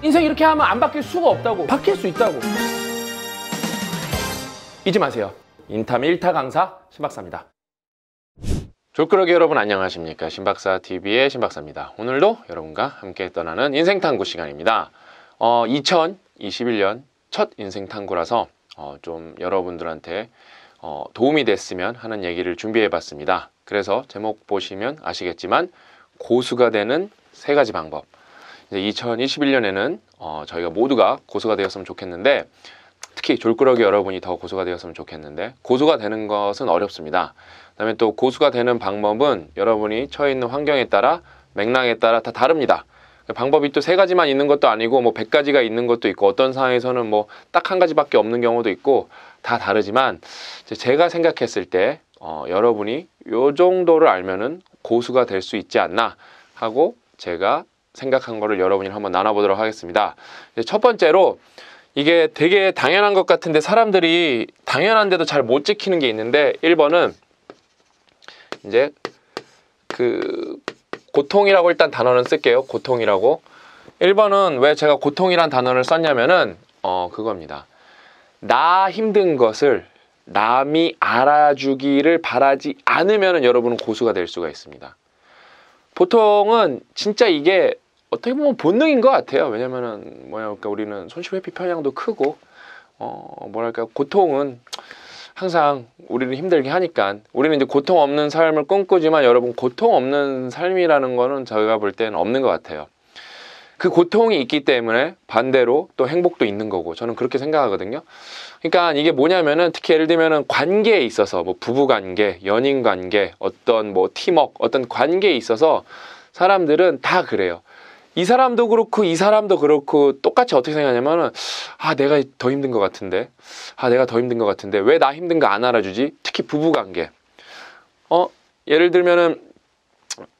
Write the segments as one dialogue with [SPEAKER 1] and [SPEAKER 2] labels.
[SPEAKER 1] 인생 이렇게 하면 안 바뀔 수가 없다고 바뀔 수 있다고 잊지 마세요 인탐 1타 강사 신박사입니다 조끄러기 여러분 안녕하십니까 신박사TV의 신박사입니다 오늘도 여러분과 함께 떠나는 인생탐구 시간입니다 어, 2021년 첫 인생탐구라서 어, 좀 여러분들한테 어, 도움이 됐으면 하는 얘기를 준비해 봤습니다 그래서 제목 보시면 아시겠지만 고수가 되는 세 가지 방법 이제 2021년에는 어, 저희가 모두가 고수가 되었으면 좋겠는데 특히 졸꾸러기 여러분이 더고수가 되었으면 좋겠는데 고수가 되는 것은 어렵습니다. 그다음에 또고수가 되는 방법은 여러분이 처해 있는 환경에 따라 맥락에 따라 다 다릅니다. 방법이 또 세 가지만 있는 것도 아니고 뭐 백 가지가 있는 것도 있고 어떤 상황에서는 뭐 딱 한 가지밖에 없는 경우도 있고 다 다르지만 제가 생각했을 때 어, 여러분이 요 정도를 알면은 고수가 될 수 있지 않나 하고 제가 생각한 거를 여러분이 한번 나눠보도록 하겠습니다. 첫 번째로 이게 되게 당연한 것 같은데 사람들이 당연한데도 잘 못 지키는 게 있는데 1번은 이제 그 고통이라고 일단 단어는 쓸게요. 고통이라고. 1번은 왜 제가 고통이란 단어를 썼냐면은 어 그겁니다. 나 힘든 것을 남이 알아주기를 바라지 않으면 여러분은 고수가 될 수가 있습니다. 보통은 진짜 이게 어떻게 보면 본능인 것 같아요. 왜냐면은 뭐야, 그러니까 우리는 손실회피 편향도 크고 어 뭐랄까 고통은 항상 우리는 힘들게 하니까 우리는 이제 고통 없는 삶을 꿈꾸지만 여러분 고통 없는 삶이라는 거는 저희가 볼 때는 없는 것 같아요. 그 고통이 있기 때문에 반대로 또 행복도 있는 거고 저는 그렇게 생각하거든요. 그러니까 이게 뭐냐면은 특히 예를 들면은 관계에 있어서 뭐 부부 관계, 연인 관계, 어떤 뭐 팀워크, 어떤 관계에 있어서 사람들은 다 그래요. 이 사람도 그렇고 이 사람도 그렇고 똑같이 어떻게 생각하냐면은 아 내가 더 힘든 것 같은데 아 내가 더 힘든 것 같은데 왜 나 힘든 거 안 알아주지 특히 부부관계 어 예를 들면은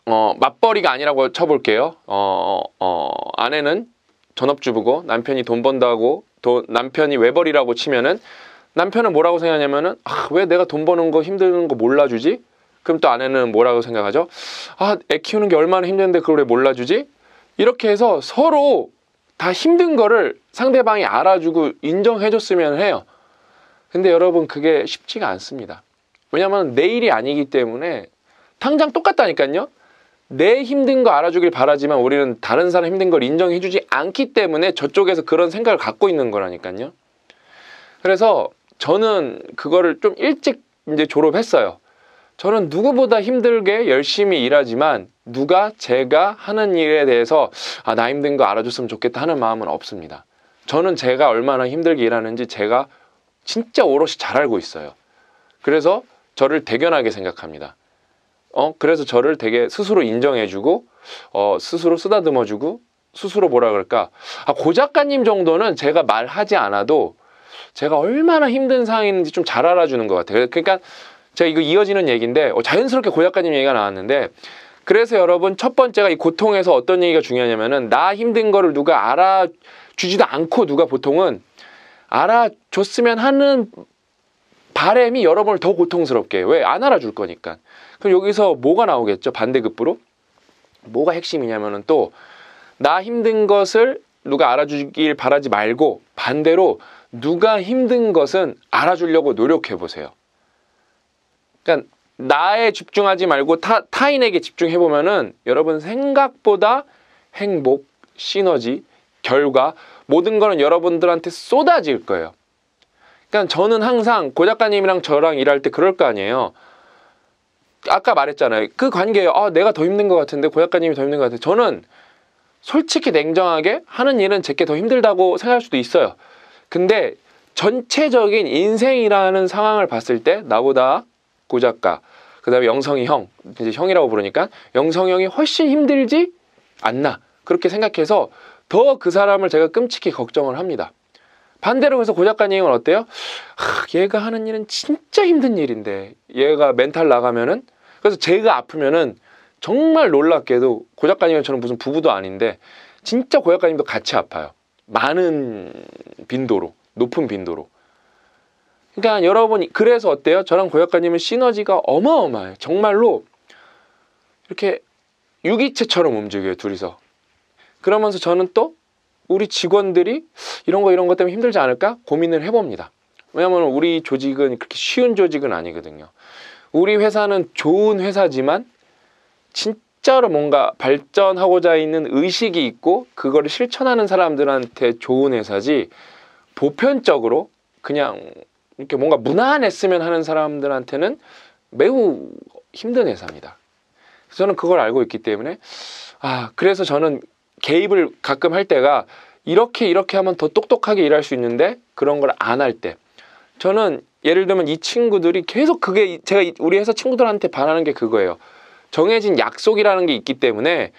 [SPEAKER 1] 어 맞벌이가 아니라고 쳐볼게요 어, 어, 어 아내는 전업주부고 남편이 돈 번다고 돈 남편이 외벌이라고 치면은 남편은 뭐라고 생각하냐면은 아, 왜 내가 돈 버는 거힘든거 몰라주지 그럼 또 아내는 뭐라고 생각하죠? 아, 애 키우는 게 얼마나 힘든데 그걸 왜 몰라주지? 이렇게 해서 서로 다 힘든 거를 상대방이 알아주고 인정해줬으면 해요. 근데 여러분 그게 쉽지가 않습니다. 왜냐하면 내일이 아니기 때문에 당장 똑같다니까요. 내 힘든 거 알아주길 바라지만 우리는 다른 사람 힘든 걸 인정해주지 않기 때문에 저쪽에서 그런 생각을 갖고 있는 거라니까요. 그래서 저는 그거를 좀 일찍 이제 졸업했어요. 저는 누구보다 힘들게 열심히 일하지만 누가 제가 하는 일에 대해서 아, 나 힘든 거 알아줬으면 좋겠다 하는 마음은 없습니다. 저는 제가 얼마나 힘들게 일하는지 제가 진짜 오롯이 잘 알고 있어요. 그래서 저를 대견하게 생각합니다. 어, 그래서 저를 되게 스스로 인정해주고, 어, 스스로 쓰다듬어주고, 스스로 뭐라 그럴까. 아, 고 작가님 정도는 제가 말하지 않아도 제가 얼마나 힘든 상황인지 좀 잘 알아주는 것 같아요. 그러니까 제가 이거 이어지는 얘기인데 어, 자연스럽게 고약가님 얘기가 나왔는데 그래서 여러분 첫 번째가 이 고통에서 어떤 얘기가 중요하냐면은 나 힘든 거를 누가 알아주지도 않고 누가 보통은 알아줬으면 하는 바램이 여러분을 더 고통스럽게 왜 안 알아줄 거니까 그럼 여기서 뭐가 나오겠죠 반대급부로 뭐가 핵심이냐면은 또 나 힘든 것을 누가 알아주길 바라지 말고 반대로 누가 힘든 것은 알아주려고 노력해 보세요 그러니까 나에 집중하지 말고 타, 타인에게 집중해 보면은 여러분 생각보다 행복, 시너지, 결과 모든 거는 여러분들한테 쏟아질 거예요. 그러니까 저는 항상 고 작가님이랑 저랑 일할 때 그럴 거 아니에요. 아까 말했잖아요. 그관계에요 아, 내가 더 힘든 것 같은데 고 작가님이 더 힘든 것 같아요. 저는 솔직히 냉정하게 하는 일은 제게 더 힘들다고 생각할 수도 있어요. 근데 전체적인 인생이라는 상황을 봤을 때 나보다 고작가그 다음에 영성이 형, 이제 형이라고 부르니까 영성이 형이 훨씬 힘들지 않나. 그렇게 생각해서 더 그 사람을 제가 끔찍히 걱정을 합니다. 반대로 해서 고작가님은 어때요? 하, 얘가 하는 일은 진짜 힘든 일인데 얘가 멘탈 나가면은 그래서 제가 아프면은 정말 놀랍게도 고작가님은 저는 무슨 부부도 아닌데 진짜 고작가님도 같이 아파요. 많은 빈도로 높은 빈도로 그러니까 여러분 그래서 어때요? 저랑 고약관님은 시너지가 어마어마해요. 정말로 이렇게 유기체처럼 움직여요 둘이서. 그러면서 저는 또 우리 직원들이 이런 거 이런 것 때문에 힘들지 않을까 고민을 해봅니다. 왜냐하면 우리 조직은 그렇게 쉬운 조직은 아니거든요. 우리 회사는 좋은 회사지만 진짜로 뭔가 발전하고자 있는 의식이 있고 그거를 실천하는 사람들한테 좋은 회사지 보편적으로 그냥 이렇게 뭔가 무난했으면 하는 사람들한테는 매우 힘든 회사입니다. 저는 그걸 알고 있기 때문에 아 그래서 저는 개입을 가끔 할 때가 이렇게 이렇게 하면 더 똑똑하게 일할 수 있는데 그런 걸 안 할 때 저는 예를 들면 이 친구들이 계속 그게 제가 우리 회사 친구들한테 바라는 게 그거예요. 정해진 약속이라는 게 있기 때문에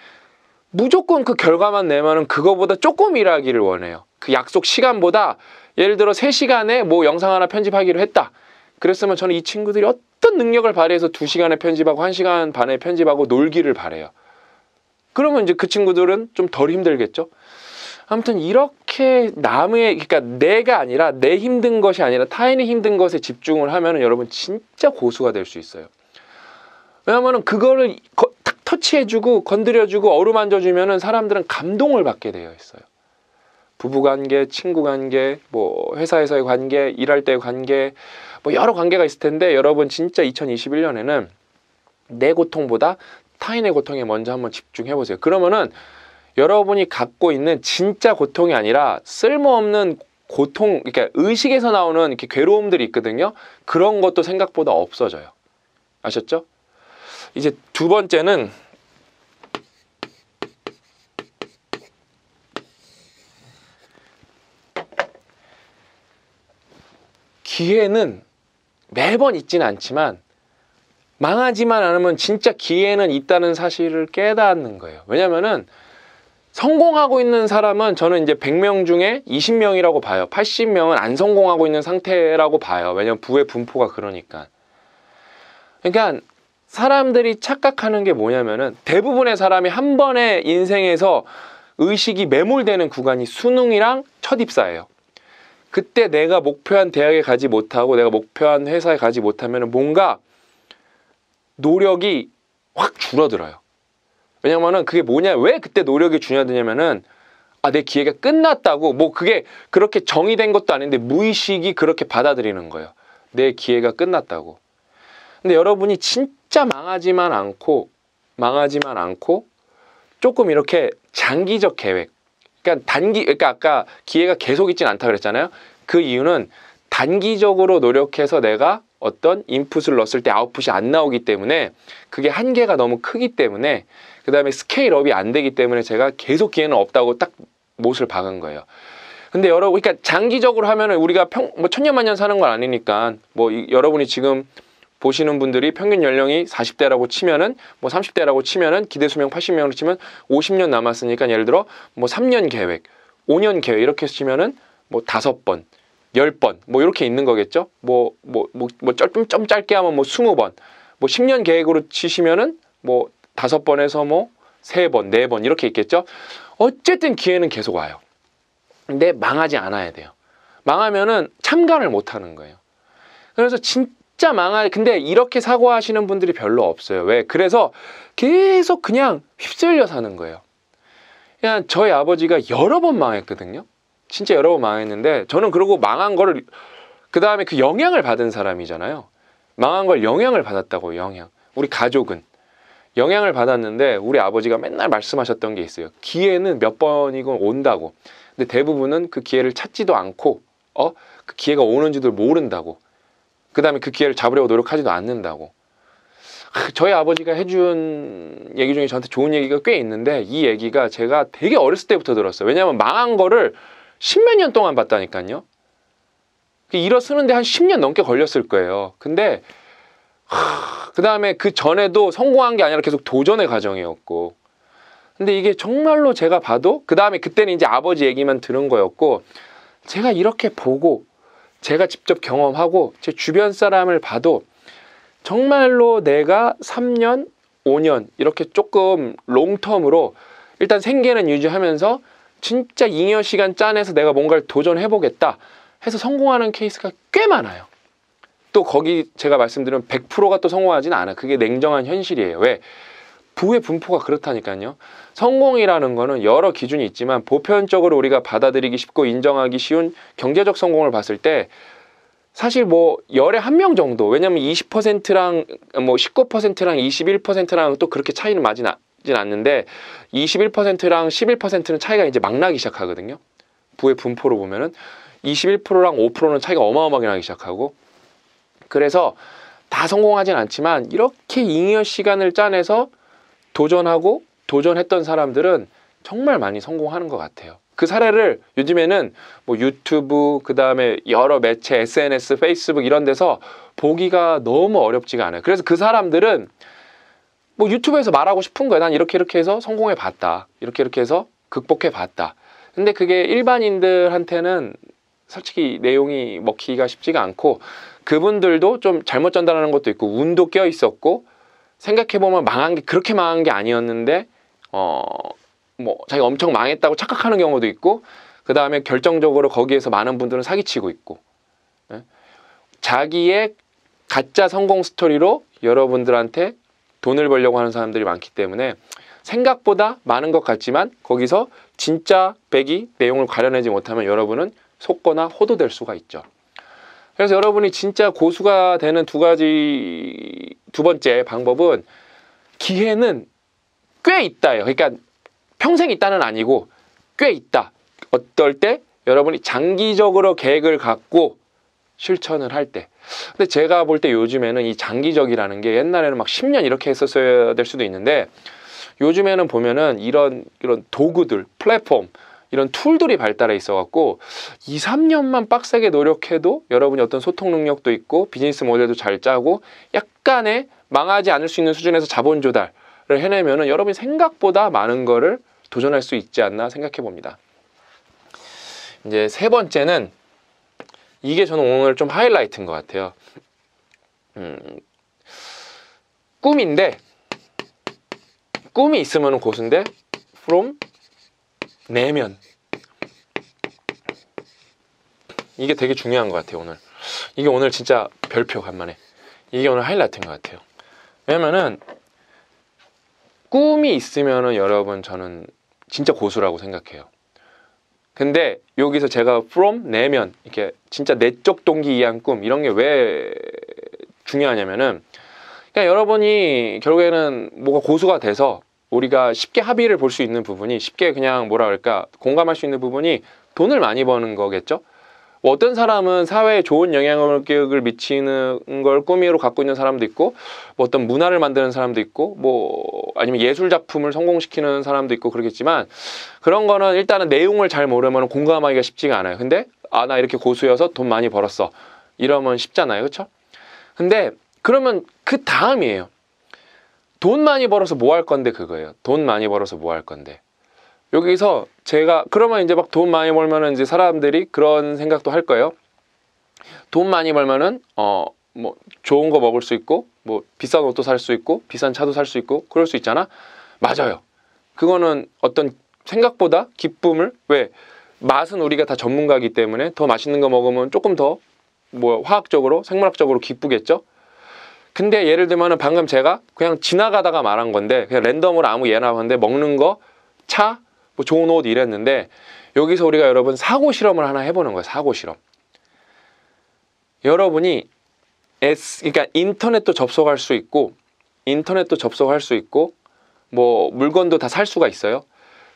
[SPEAKER 1] 무조건 그 결과만 내면은 그거보다 조금 일하기를 원해요. 그 약속 시간보다 예를 들어 3시간에뭐 영상 하나 편집하기로 했다. 그랬으면 저는 이 친구들이 어떤 능력을 발휘해서 2시간에 편집하고 1시간 반에 편집하고 놀기를 바래요. 그러면 이제 그 친구들은 좀 덜 힘들겠죠? 아무튼 이렇게 남의 그러니까 내가 아니라 내 힘든 것이 아니라 타인의 힘든 것에 집중을 하면은 여러분 진짜 고수가 될 수 있어요. 왜냐하면은 그거를 거, 탁 터치해주고 건드려주고 어루만져주면은 사람들은 감동을 받게 되어 있어요. 부부관계, 친구관계, 뭐 회사에서의 관계, 일할 때의 관계, 뭐 여러 관계가 있을 텐데 여러분 진짜 2021년에는 내 고통보다 타인의 고통에 먼저 한번 집중해 보세요. 그러면은 여러분이 갖고 있는 진짜 고통이 아니라 쓸모없는 고통, 그러니까 의식에서 나오는 이렇게 괴로움들이 있거든요. 그런 것도 생각보다 없어져요. 아셨죠? 이제 두 번째는 기회는 매번 있진 않지만 망하지만 않으면 진짜 기회는 있다는 사실을 깨닫는 거예요. 왜냐면은 성공하고 있는 사람은 저는 이제 100명 중에 20명이라고 봐요. 80명은 안 성공하고 있는 상태라고 봐요. 왜냐면 부의 분포가 그러니까. 그러니까 사람들이 착각하는 게 뭐냐면은 대부분의 사람이 한 번의 인생에서 의식이 매몰되는 구간이 수능이랑 첫 입사예요. 그때 내가 목표한 대학에 가지 못하고 내가 목표한 회사에 가지 못하면 뭔가 노력이 확 줄어들어요. 왜냐면은 그게 뭐냐, 왜 그때 노력이 중요하냐면은 아, 내 기회가 끝났다고 뭐 그게 그렇게 정의된 것도 아닌데 무의식이 그렇게 받아들이는 거예요. 내 기회가 끝났다고. 근데 여러분이 진짜 망하지만 않고 망하지만 않고 조금 이렇게 장기적 계획 그러니까 단기 그러니까 아까 기회가 계속 있진 않다 그랬잖아요. 그 이유는 단기적으로 노력해서 내가 어떤 인풋을 넣었을 때 아웃풋이 안 나오기 때문에 그게 한계가 너무 크기 때문에 그다음에 스케일업이 안 되기 때문에 제가 계속 기회는 없다고 딱 못을 박은 거예요. 근데 여러분 그러니까 장기적으로 하면은 우리가 평 뭐 천년만년 사는 건 아니니까 뭐 이, 여러분이 지금 보시는 분들이 평균 연령이 40대라고 치면은 뭐 30대라고 치면은 기대 수명 80명으로 치면 50년 남았으니까 예를 들어 뭐 3년 계획, 5년 계획 이렇게 치면은 뭐 5번, 1 0번뭐 이렇게 있는 거겠죠. 뭐 뭐 뭐뭐 짧좀 뭐 좀 짧게 하면 뭐 20번. 뭐 10년 계획으로 치시면은 뭐5 번에서 뭐3 번, 4번 이렇게 있겠죠. 어쨌든 기회는 계속 와요. 근데 망하지 않아야 돼요. 망하면은 참관을 못 하는 거예요. 그래서 진짜 진짜 망할 근데 이렇게 사과하시는 분들이 별로 없어요. 왜? 그래서 계속 그냥 휩쓸려 사는 거예요. 그냥 저희 아버지가 여러 번 망했거든요. 진짜 여러 번 망했는데 저는 그러고 망한 거를 그 다음에 그 영향을 받은 사람이잖아요. 망한 걸 영향을 받았다고 영향. 우리 가족은 영향을 받았는데 우리 아버지가 맨날 말씀하셨던 게 있어요. 기회는 몇 번이건 온다고. 근데 대부분은 그 기회를 찾지도 않고 어? 그 기회가 오는지도 모른다고. 그 다음에 그 기회를 잡으려고 노력하지도 않는다고. 저희 아버지가 해준 얘기 중에 저한테 좋은 얘기가 꽤 있는데 이 얘기가 제가 되게 어렸을 때부터 들었어요. 왜냐하면 망한 거를 십몇 년 동안 봤다니까요. 그 일어서는데 한 십 년 넘게 걸렸을 거예요. 근데 그 다음에 그 전에도 성공한 게 아니라 계속 도전의 과정이었고 근데 이게 정말로 제가 봐도 그 다음에 그때는 이제 아버지 얘기만 들은 거였고 제가 이렇게 보고 제가 직접 경험하고 제 주변 사람을 봐도 정말로 내가 3년, 5년 이렇게 조금 롱텀으로 일단 생계는 유지하면서 진짜 잉여 시간 짠해서 내가 뭔가를 도전해 보겠다 해서 성공하는 케이스가 꽤 많아요. 또 거기 제가 말씀드린 100%가 또 성공하진 않아. 그게 냉정한 현실이에요. 왜? 부의 분포가 그렇다니까요. 성공이라는 거는 여러 기준이 있지만 보편적으로 우리가 받아들이기 쉽고 인정하기 쉬운 경제적 성공을 봤을 때 사실 뭐 열에 한 명 정도 왜냐면 20%랑 뭐 19%랑 21%랑 또 그렇게 차이는 많진 않는데 21%랑 11%는 차이가 이제 막 나기 시작하거든요. 부의 분포로 보면은 21%랑 5%는 차이가 어마어마하게 나기 시작하고 그래서 다 성공하진 않지만 이렇게 잉여 시간을 짜내서 도전하고 도전했던 사람들은 정말 많이 성공하는 것 같아요. 그 사례를 요즘에는 뭐 유튜브, 그 다음에 여러 매체, SNS, 페이스북 이런 데서 보기가 너무 어렵지가 않아요. 그래서 그 사람들은 뭐 유튜브에서 말하고 싶은 거예요. 난 이렇게 이렇게 해서 성공해 봤다. 이렇게 이렇게 해서 극복해 봤다. 근데 그게 일반인들한테는 솔직히 내용이 먹히기가 쉽지가 않고 그분들도 좀 잘못 전달하는 것도 있고 운도 껴 있었고 생각해보면 망한 게 그렇게 망한 게 아니었는데 어뭐 자기가 엄청 망했다고 착각하는 경우도 있고 그 다음에 결정적으로 거기에서 많은 분들은 사기치고 있고 네? 자기의 가짜 성공 스토리로 여러분들한테 돈을 벌려고 하는 사람들이 많기 때문에 생각보다 많은 것 같지만 거기서 진짜 백이 내용을 가려내지 못하면 여러분은 속거나 호도될 수가 있죠. 그래서 여러분이 진짜 고수가 되는 두 가지 두 번째 방법은 기회는 꽤 있다예요. 그러니까 평생 있다는 아니고 꽤 있다. 어떨 때 여러분이 장기적으로 계획을 갖고 실천을 할 때. 근데 제가 볼 때 요즘에는 이 장기적이라는 게 옛날에는 막 10년 이렇게 했었어야 될 수도 있는데 요즘에는 보면은 이런 이런 도구들, 플랫폼 이런 툴들이 발달해 있어갖고 2, 3년만 빡세게 노력해도 여러분이 어떤 소통 능력도 있고 비즈니스 모델도 잘 짜고 약간의 망하지 않을 수 있는 수준에서 자본 조달을 해내면은 여러분이 생각보다 많은 거를 도전할 수 있지 않나 생각해 봅니다. 이제 세 번째는 이게 저는 오늘 좀 하이라이트인 것 같아요. 음, 꿈인데 꿈이 있으면 고수인데 from 내면 이게 되게 중요한 것 같아요 오늘 이게 오늘 진짜 별표 간만에 이게 오늘 하이라이트인 것 같아요 왜냐면은 꿈이 있으면은 여러분 저는 진짜 고수라고 생각해요 근데 여기서 제가 from 내면 이렇게 진짜 내적 동기 이한 꿈 이런 게 왜 중요하냐면은 그러 그러니까 여러분이 결국에는 뭐가 고수가 돼서 우리가 쉽게 합의를 볼 수 있는 부분이 쉽게 그냥 뭐라 그럴까 공감할 수 있는 부분이 돈을 많이 버는 거겠죠. 어떤 사람은 사회에 좋은 영향을 력 미치는 걸꿈으로 갖고 있는 사람도 있고 뭐 어떤 문화를 만드는 사람도 있고 뭐 아니면 예술 작품을 성공시키는 사람도 있고 그러겠지만 그런 거는 일단은 내용을 잘 모르면 공감하기가 쉽지가 않아요. 근데 아 나 이렇게 고수여서 돈 많이 벌었어 이러면 쉽잖아요, 그렇죠? 근데 그러면 그 다음이에요. 돈 많이 벌어서 뭐 할 건데 그거예요. 돈 많이 벌어서 뭐 할 건데. 여기서 제가 그러면 이제 막 돈 많이 벌면은 이제 사람들이 그런 생각도 할 거예요. 돈 많이 벌면은 어 뭐 좋은 거 먹을 수 있고 뭐 비싼 옷도 살 수 있고 비싼 차도 살 수 있고 그럴 수 있잖아. 맞아요. 그거는 어떤 생각보다 기쁨을 왜 맛은 우리가 다 전문가이기 때문에 더 맛있는 거 먹으면 조금 더 뭐 화학적으로 생물학적으로 기쁘겠죠. 근데 예를 들면 방금 제가 그냥 지나가다가 말한 건데 그냥 랜덤으로 아무 예나 하는데 먹는 거, 차, 뭐 좋은 옷 이랬는데 여기서 우리가 여러분 사고 실험을 하나 해보는 거예요. 사고 실험. 여러분이 S, 그러니까 인터넷도 접속할 수 있고 인터넷도 접속할 수 있고 뭐 물건도 다 살 수가 있어요.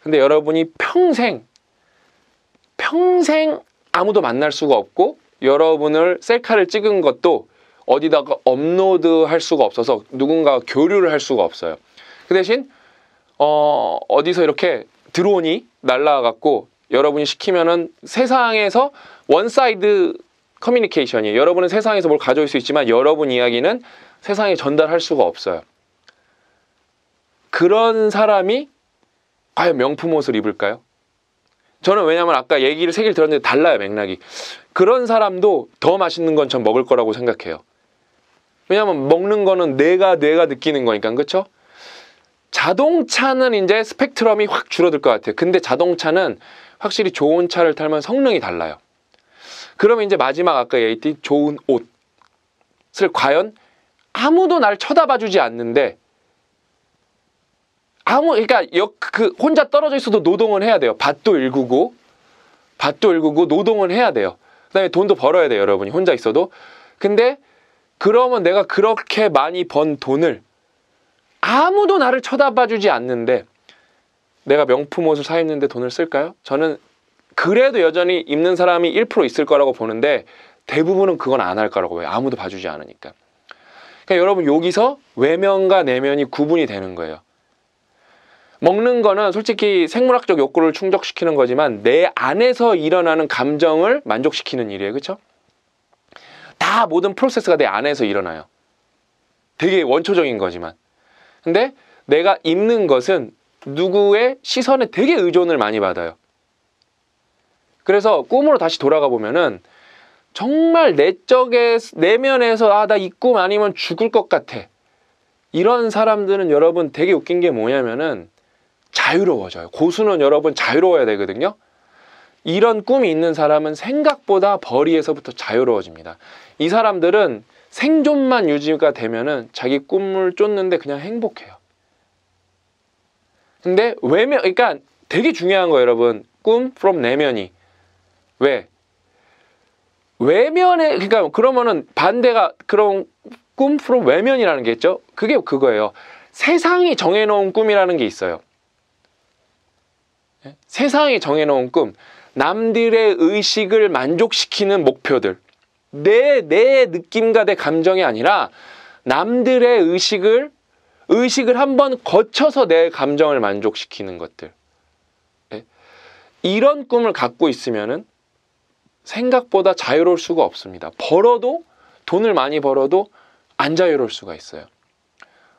[SPEAKER 1] 근데 여러분이 평생 평생 아무도 만날 수가 없고 여러분을 셀카를 찍은 것도 어디다가 업로드 할 수가 없어서 누군가 교류를 할 수가 없어요. 그 대신 어, 어디서 이렇게 드론이 날라와갖고 여러분이 시키면은 세상에서 원사이드 커뮤니케이션이에요. 여러분은 세상에서 뭘 가져올 수 있지만 여러분 이야기는 세상에 전달할 수가 없어요. 그런 사람이 과연 명품 옷을 입을까요? 저는 왜냐면 아까 얘기를 세 개를 들었는데 달라요 맥락이 그런 사람도 더 맛있는 건 전 먹을 거라고 생각해요 왜냐하면 먹는 거는 내가 뇌가 느끼는 거니까 그렇죠? 자동차는 이제 스펙트럼이 확 줄어들 것 같아요. 근데 자동차는 확실히 좋은 차를 탈면 성능이 달라요. 그러면 이제 마지막 아까 얘기했 좋은 옷을 과연 아무도 날 쳐다봐주지 않는데 아무 그러니까 역, 그 혼자 떨어져 있어도 노동을 해야 돼요. 밭도 일구고 밭도 일구고 노동을 해야 돼요. 그다음에 돈도 벌어야 돼요, 여러분이 혼자 있어도. 근데 그러면 내가 그렇게 많이 번 돈을 아무도 나를 쳐다봐 주지 않는데 내가 명품 옷을 사 입는데 돈을 쓸까요? 저는 그래도 여전히 입는 사람이 1% 있을 거라고 보는데 대부분은 그건 안 할 거라고 해요. 아무도 봐주지 않으니까. 그러니까 여러분 여기서 외면과 내면이 구분이 되는 거예요. 먹는 거는 솔직히 생물학적 욕구를 충족시키는 거지만 내 안에서 일어나는 감정을 만족시키는 일이에요. 그렇죠? 다 모든 프로세스가 내 안에서 일어나요. 되게 원초적인 거지만. 근데 내가 입는 것은 누구의 시선에 되게 의존을 많이 받아요. 그래서 꿈으로 다시 돌아가 보면은 정말 내적에 내면에서 아 나 이 꿈 아니면 죽을 것 같아. 이런 사람들은 여러분 되게 웃긴 게 뭐냐면은 자유로워져요. 고수는 여러분 자유로워야 되거든요. 이런 꿈이 있는 사람은 생각보다 벌이에서부터 자유로워집니다. 이 사람들은 생존만 유지가 되면은 자기 꿈을 쫓는데 그냥 행복해요. 근데 외면, 그러니까 되게 중요한 거예요, 여러분. 꿈 from 내면이. 왜? 외면에, 그러니까 그러면은 반대가 그런 꿈 from 외면이라는 게 있죠? 그게 그거예요. 세상이 정해놓은 꿈이라는 게 있어요. 예? 세상이 정해놓은 꿈. 남들의 의식을 만족시키는 목표들. 내, 내 느낌과 내 감정이 아니라 남들의 의식을, 의식을 한번 거쳐서 내 감정을 만족시키는 것들. 예? 이런 꿈을 갖고 있으면은 생각보다 자유로울 수가 없습니다. 벌어도, 돈을 많이 벌어도 안 자유로울 수가 있어요.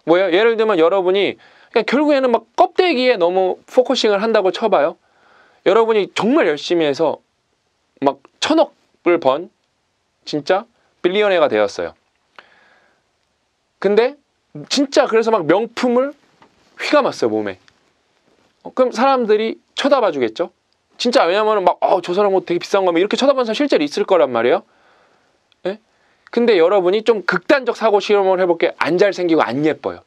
[SPEAKER 1] 뭐예요? 예를 들면 여러분이 그러 그러니까 결국에는 막 껍데기에 너무 포커싱을 한다고 쳐봐요. 여러분이 정말 열심히 해서 막 천억을 번 진짜 빌리언웨가 되었어요. 근데 진짜 그래서 막 명품을 휘감았어요 몸에. 어, 그럼 사람들이 쳐다봐 주겠죠? 진짜 왜냐면 막저 어, 사람 옷 되게 비싼 거면 이렇게 쳐다보는 사람 실제로 있을 거란 말이에요. 예? 근데 여러분이 좀 극단적 사고 실험을 해볼게 안 잘생기고 안 예뻐요.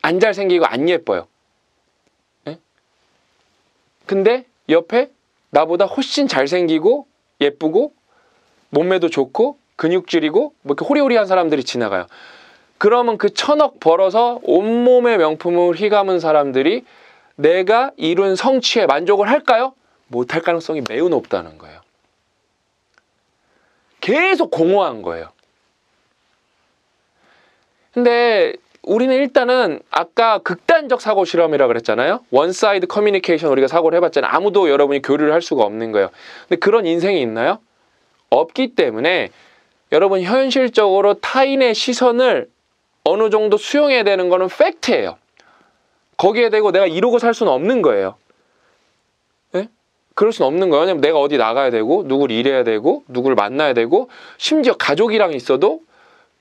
[SPEAKER 1] 안 잘생기고 안 예뻐요. 예? 근데 옆에 나보다 훨씬 잘생기고 예쁘고 몸매도 좋고 근육질이고 뭐 이렇게 호리호리한 사람들이 지나가요. 그러면 그 천억 벌어서 온몸의 명품을 휘감은 사람들이 내가 이룬 성취에 만족을 할까요? 못할 가능성이 매우 높다는 거예요. 계속 공허한 거예요. 근데 우리는 일단은 아까 극단적 사고 실험이라 그랬잖아요. 원사이드 커뮤니케이션 우리가 사고를 해봤잖아요. 아무도 여러분이 교류를 할 수가 없는 거예요. 근데 그런 인생이 있나요? 없기 때문에 여러분 현실적으로 타인의 시선을 어느 정도 수용해야 되는 거는 팩트예요. 거기에 대고 내가 이러고 살 수는 없는 거예요. 네? 그럴 수는 없는 거예요. 왜냐면 내가 어디 나가야 되고 누굴 일해야 되고 누굴 만나야 되고 심지어 가족이랑 있어도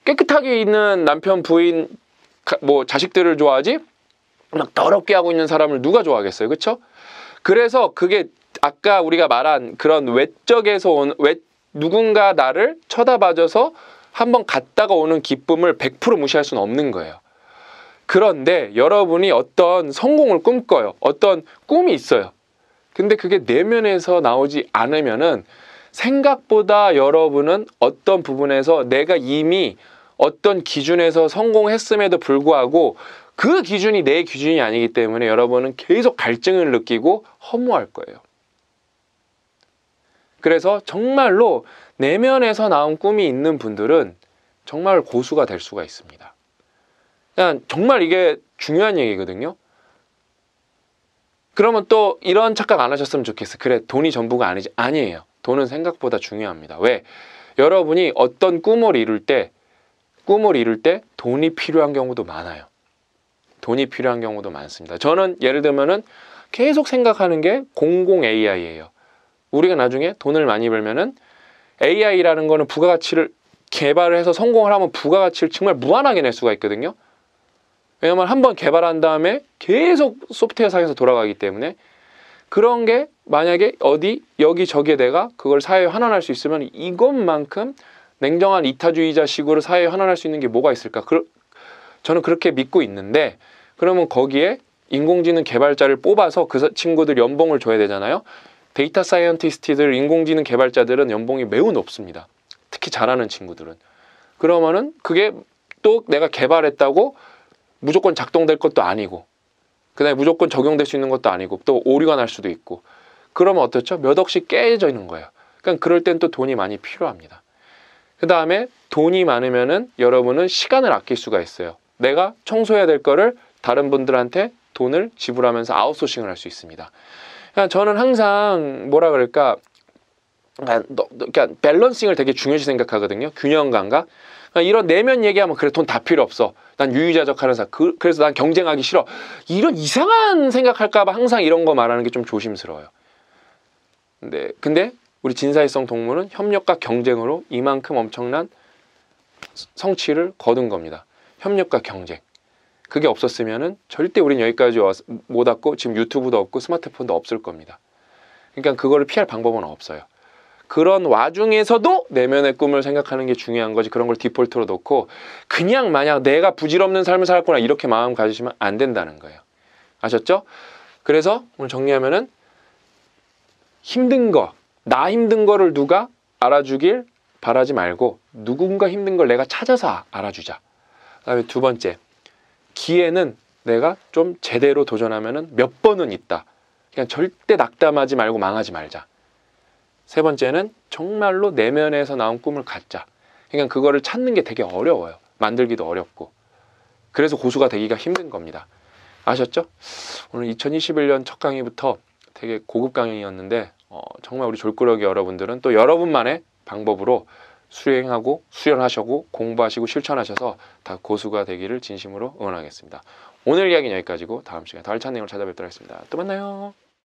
[SPEAKER 1] 깨끗하게 있는 남편 부인 뭐 자식들을 좋아하지 막 더럽게 하고 있는 사람을 누가 좋아하겠어요. 그렇죠? 그래서 그게 아까 우리가 말한 그런 외적에서 온 외, 누군가 나를 쳐다봐줘서 한번 갔다가 오는 기쁨을 100% 무시할 수는 없는 거예요. 그런데 여러분이 어떤 성공을 꿈꿔요. 어떤 꿈이 있어요. 근데 그게 내면에서 나오지 않으면은 생각보다 여러분은 어떤 부분에서 내가 이미 어떤 기준에서 성공했음에도 불구하고 그 기준이 내 기준이 아니기 때문에 여러분은 계속 갈증을 느끼고 허무할 거예요. 그래서 정말로 내면에서 나온 꿈이 있는 분들은 정말 고수가 될 수가 있습니다. 그냥 정말 이게 중요한 얘기거든요. 그러면 또 이런 착각 안 하셨으면 좋겠어. 그래, 돈이 전부가 아니지. 아니에요. 돈은 생각보다 중요합니다. 왜? 여러분이 어떤 꿈을 이룰 때, 꿈을 이룰 때 돈이 필요한 경우도 많아요. 돈이 필요한 경우도 많습니다. 저는 예를 들면은 계속 생각하는 게 공공 AI예요. 우리가 나중에 돈을 많이 벌면은 AI라는 거는 부가가치를 개발을 해서 성공을 하면 부가가치를 정말 무한하게 낼 수가 있거든요. 왜냐면 한 번 개발한 다음에 계속 소프트웨어상에서 돌아가기 때문에 그런 게 만약에 어디 여기저기에 내가 그걸 사회에 환원할 수 있으면 이것만큼 냉정한 이타주의자식으로 사회에 환원할 수 있는 게 뭐가 있을까? 그, 저는 그렇게 믿고 있는데 그러면 거기에 인공지능 개발자를 뽑아서 그 친구들 연봉을 줘야 되잖아요. 데이터 사이언티스트들, 인공지능 개발자들은 연봉이 매우 높습니다. 특히 잘하는 친구들은. 그러면은 그게 또 내가 개발했다고 무조건 작동될 것도 아니고, 그 다음에 무조건 적용될 수 있는 것도 아니고, 또 오류가 날 수도 있고. 그러면 어떻죠? 몇 억씩 깨져 있는 거예요. 그러니까 그럴 땐 또 돈이 많이 필요합니다. 그 다음에 돈이 많으면은 여러분은 시간을 아낄 수가 있어요. 내가 청소해야 될 거를 다른 분들한테 돈을 지불하면서 아웃소싱을 할 수 있습니다. 그러 그러니까 저는 항상 뭐라 그럴까 아, 그러니까 밸런싱을 되게 중요시 생각하거든요. 균형감과 그러니까 이런 내면 얘기하면 그래 돈 다 필요 없어. 난 유유자적하는 사. 그, 그래서 난 경쟁하기 싫어. 이런 이상한 생각할까봐 항상 이런 거 말하는 게 좀 조심스러워요. 근데 근데 우리 진사회성 동물은 협력과 경쟁으로 이만큼 엄청난 성취를 거둔 겁니다. 협력과 경쟁. 그게 없었으면은 절대 우린 여기까지 와서 못 왔고 지금 유튜브도 없고 스마트폰도 없을 겁니다. 그러니까 그거를 피할 방법은 없어요. 그런 와중에서도 내면의 꿈을 생각하는 게 중요한 거지 그런 걸 디폴트로 놓고 그냥 만약 내가 부질없는 삶을 살았구나 이렇게 마음 가지시면 안 된다는 거예요. 아셨죠? 그래서 오늘 정리하면은 힘든 거, 나 힘든 거를 누가 알아주길 바라지 말고 누군가 힘든 걸 내가 찾아서 알아주자. 그다음에 두 번째. 기회는 내가 좀 제대로 도전하면은 몇 번은 있다. 그러 절대 낙담하지 말고 망하지 말자. 세 번째는 정말로 내면에서 나온 꿈을 갖자. 그러 그러니까 그거를 찾는 게 되게 어려워요. 만들기도 어렵고. 그래서 고수가 되기가 힘든 겁니다. 아셨죠? 오늘 2021년 첫 강의부터 되게 고급 강의였는데 어, 정말 우리 졸꾸러기 여러분들은 또 여러분만의 방법으로 수행하고 수련하시고 공부하시고 실천하셔서 다 고수가 되기를 진심으로 응원하겠습니다. 오늘 이야기는 여기까지고 다음 시간에 더 알찬 내용을 찾아뵙도록 하겠습니다. 또 만나요.